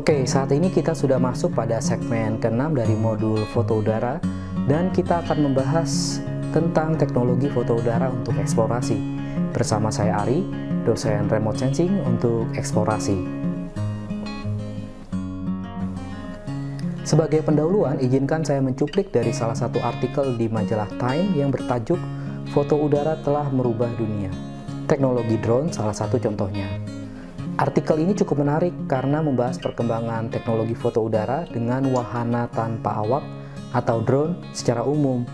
Oke, saat ini kita sudah masuk pada segmen ke-6 dari modul foto udara dan kita akan membahas tentang teknologi foto udara untuk eksplorasi. Bersama saya Ari, dosen remote sensing untuk eksplorasi. Sebagai pendahuluan, izinkan saya mencuplik dari salah satu artikel di majalah Time yang bertajuk Foto Udara Telah Merubah Dunia. Teknologi drone salah satu contohnya. Artikel ini cukup menarik karena membahas perkembangan teknologi foto udara dengan wahana tanpa awak atau drone secara umum.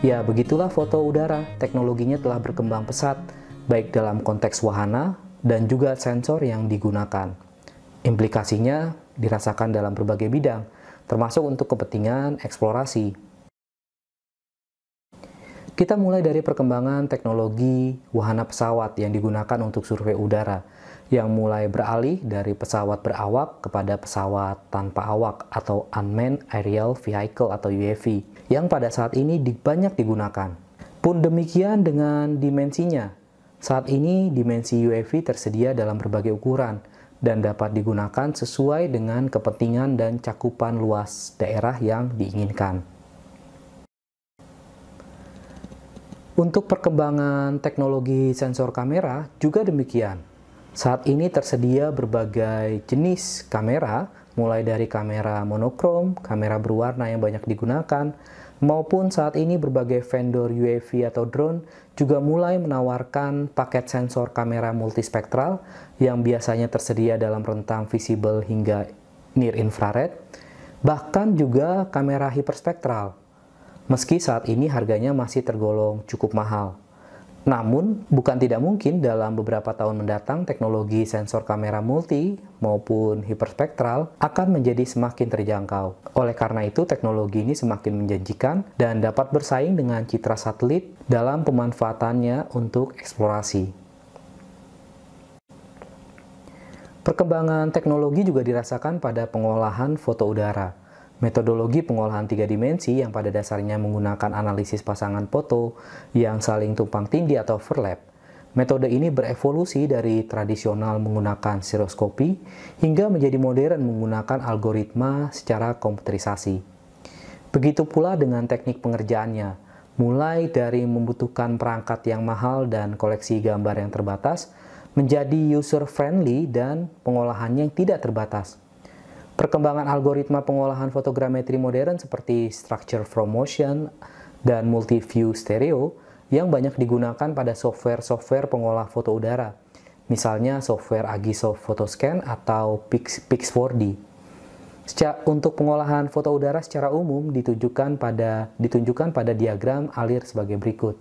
Ya, begitulah foto udara. Teknologinya telah berkembang pesat, baik dalam konteks wahana dan juga sensor yang digunakan. Implikasinya dirasakan dalam berbagai bidang, termasuk untuk kepentingan eksplorasi. Kita mulai dari perkembangan teknologi wahana pesawat yang digunakan untuk survei udara yang mulai beralih dari pesawat berawak kepada pesawat tanpa awak atau Unmanned Aerial Vehicle atau UAV yang pada saat ini banyak digunakan. Pun demikian dengan dimensinya. Saat ini dimensi UAV tersedia dalam berbagai ukuran dan dapat digunakan sesuai dengan kepentingan dan cakupan luas daerah yang diinginkan. Untuk perkembangan teknologi sensor kamera juga demikian. Saat ini tersedia berbagai jenis kamera, mulai dari kamera monokrom, kamera berwarna yang banyak digunakan, maupun saat ini berbagai vendor UAV atau drone juga mulai menawarkan paket sensor kamera multispektral yang biasanya tersedia dalam rentang visible hingga near infrared, bahkan juga kamera hiperspektral. Meski saat ini harganya masih tergolong cukup mahal. Namun, bukan tidak mungkin dalam beberapa tahun mendatang teknologi sensor kamera multi maupun hiperspektral akan menjadi semakin terjangkau. Oleh karena itu, teknologi ini semakin menjanjikan dan dapat bersaing dengan citra satelit dalam pemanfaatannya untuk eksplorasi. Perkembangan teknologi juga dirasakan pada pengolahan foto udara. Metodologi pengolahan tiga dimensi yang pada dasarnya menggunakan analisis pasangan foto yang saling tumpang tindih atau overlap. Metode ini berevolusi dari tradisional menggunakan stereoskopi hingga menjadi modern menggunakan algoritma secara komputerisasi. Begitu pula dengan teknik pengerjaannya, mulai dari membutuhkan perangkat yang mahal dan koleksi gambar yang terbatas menjadi user friendly dan pengolahannya yang tidak terbatas. Perkembangan algoritma pengolahan fotogrametri modern seperti structure from motion dan multi-view stereo yang banyak digunakan pada software-software pengolah foto udara, misalnya software Agisoft Photoscan atau Pix, 4 d Untuk pengolahan foto udara secara umum ditunjukkan pada ditunjukkan pada diagram alir sebagai berikut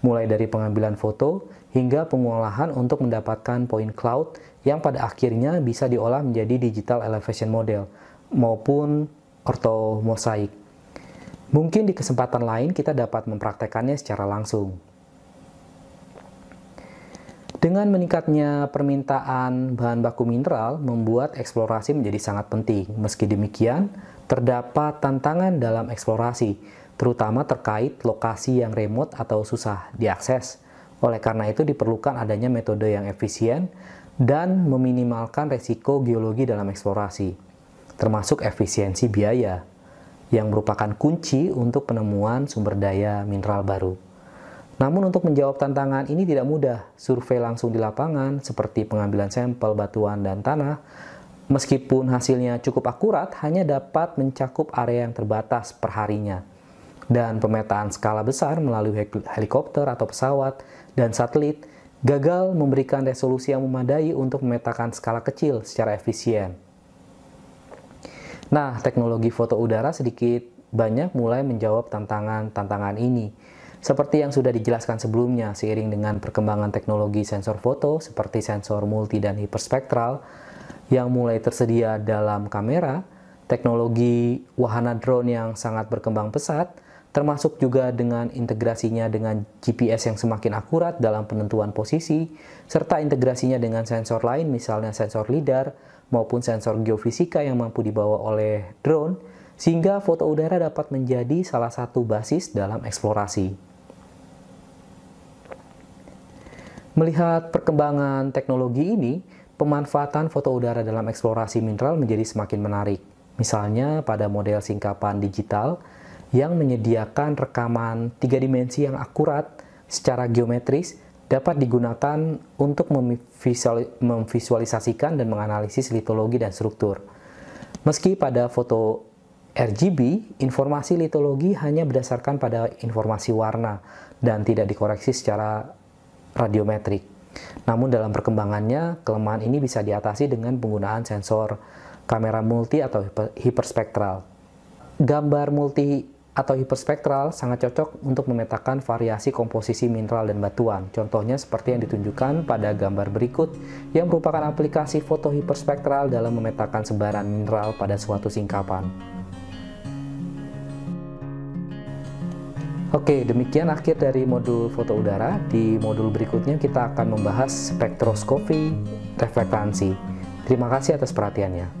mulai dari pengambilan foto hingga pengolahan untuk mendapatkan poin cloud yang pada akhirnya bisa diolah menjadi digital elevation model maupun orthomosaik. Mungkin di kesempatan lain kita dapat mempraktekannya secara langsung. Dengan meningkatnya permintaan bahan baku mineral membuat eksplorasi menjadi sangat penting. Meski demikian, terdapat tantangan dalam eksplorasi, terutama terkait lokasi yang remote atau susah diakses. Oleh karena itu diperlukan adanya metode yang efisien dan meminimalkan resiko geologi dalam eksplorasi, termasuk efisiensi biaya, yang merupakan kunci untuk penemuan sumber daya mineral baru. Namun untuk menjawab tantangan ini tidak mudah, survei langsung di lapangan seperti pengambilan sampel batuan dan tanah, meskipun hasilnya cukup akurat, hanya dapat mencakup area yang terbatas perharinya dan pemetaan skala besar melalui helikopter atau pesawat dan satelit gagal memberikan resolusi yang memadai untuk memetakan skala kecil secara efisien. Nah, teknologi foto udara sedikit banyak mulai menjawab tantangan-tantangan ini. Seperti yang sudah dijelaskan sebelumnya, seiring dengan perkembangan teknologi sensor foto seperti sensor multi dan hiperspektral yang mulai tersedia dalam kamera, teknologi wahana drone yang sangat berkembang pesat, termasuk juga dengan integrasinya dengan GPS yang semakin akurat dalam penentuan posisi, serta integrasinya dengan sensor lain misalnya sensor lidar maupun sensor geofisika yang mampu dibawa oleh drone, sehingga foto udara dapat menjadi salah satu basis dalam eksplorasi. Melihat perkembangan teknologi ini, pemanfaatan foto udara dalam eksplorasi mineral menjadi semakin menarik. Misalnya pada model singkapan digital, yang menyediakan rekaman tiga dimensi yang akurat secara geometris dapat digunakan untuk memvisualisasikan dan menganalisis litologi dan struktur. Meski pada foto RGB, informasi litologi hanya berdasarkan pada informasi warna dan tidak dikoreksi secara radiometrik. Namun dalam perkembangannya, kelemahan ini bisa diatasi dengan penggunaan sensor kamera multi atau hiperspektral. Gambar multi atau hiperspektral sangat cocok untuk memetakan variasi komposisi mineral dan batuan. Contohnya seperti yang ditunjukkan pada gambar berikut yang merupakan aplikasi foto hiperspektral dalam memetakan sebaran mineral pada suatu singkapan. Oke, demikian akhir dari modul foto udara. Di modul berikutnya kita akan membahas spektroskopi reflektansi. Terima kasih atas perhatiannya.